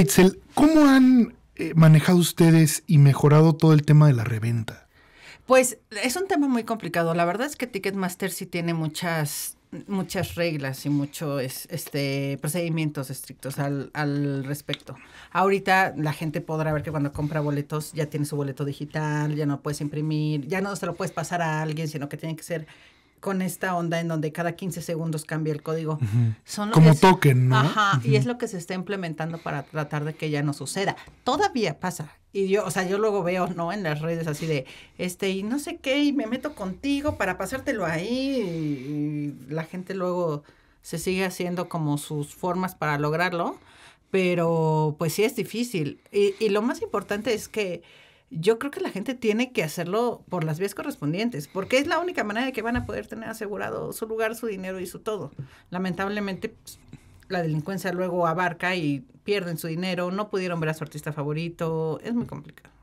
Itzel, ¿cómo han eh, manejado ustedes y mejorado todo el tema de la reventa? Pues es un tema muy complicado. La verdad es que Ticketmaster sí tiene muchas muchas reglas y muchos este, procedimientos estrictos al, al, respecto. Ahorita la gente podrá ver que cuando compra boletos ya tiene su boleto digital, ya no puedes imprimir, ya no se lo puedes pasar a alguien, sino que tiene que ser con esta onda en donde cada 15 segundos cambia el código. Como token, ¿no? Ajá, y es lo que se está implementando para tratar de que ya no suceda. Todavía pasa. Y yo, o sea, yo luego veo, ¿no? En las redes así de, este, y no sé qué, y me meto contigo para pasártelo ahí. Y, la gente luego se sigue haciendo como sus formas para lograrlo. Pero pues sí es difícil. y lo más importante es que yo creo que la gente tiene que hacerlo por las vías correspondientes, porque es la única manera de que van a poder tener asegurado su lugar, su dinero y su todo. Lamentablemente, pues, la delincuencia luego abarca y pierden su dinero, no pudieron ver a su artista favorito, es muy complicado.